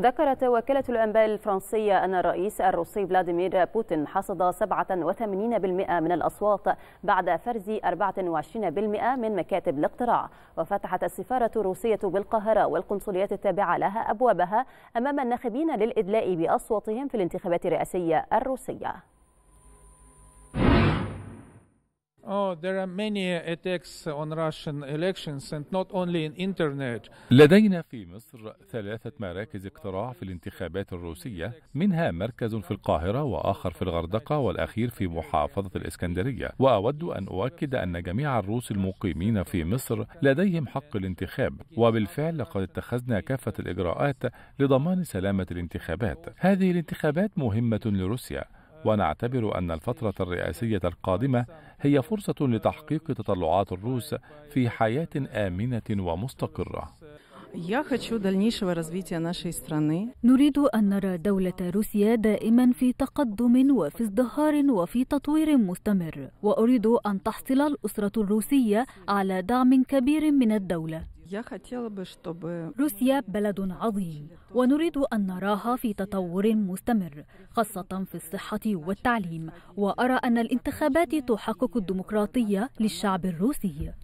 ذكرت وكالة الأنباء الفرنسية أن الرئيس الروسي فلاديمير بوتين حصد 87% من الأصوات بعد فرز 24% من مكاتب الاقتراع وفتحت السفارة الروسية بالقاهرة والقنصليات التابعة لها أبوابها أمام الناخبين للإدلاء بأصواتهم في الانتخابات الرئاسية الروسية Oh, لدينا في مصر ثلاثة مراكز اقتراع في الانتخابات الروسية منها مركز في القاهرة وآخر في الغردقة والأخير في محافظة الإسكندرية وأود أن أؤكد أن جميع الروس المقيمين في مصر لديهم حق الانتخاب وبالفعل لقد اتخذنا كافة الإجراءات لضمان سلامة الانتخابات هذه الانتخابات مهمة لروسيا ونعتبر أن الفترة الرئاسية القادمة هي فرصة لتحقيق تطلعات الروس في حياة آمنة ومستقرة. نريد أن نرى دولة روسيا دائما في تقدم وفي ازدهار وفي تطوير مستمر وأريد أن تحصل الأسرة الروسية على دعم كبير من الدولة روسيا بلد عظيم ونريد أن نراها في تطور مستمر خاصة في الصحة والتعليم وأرى أن الانتخابات تحقق الديمقراطية للشعب الروسي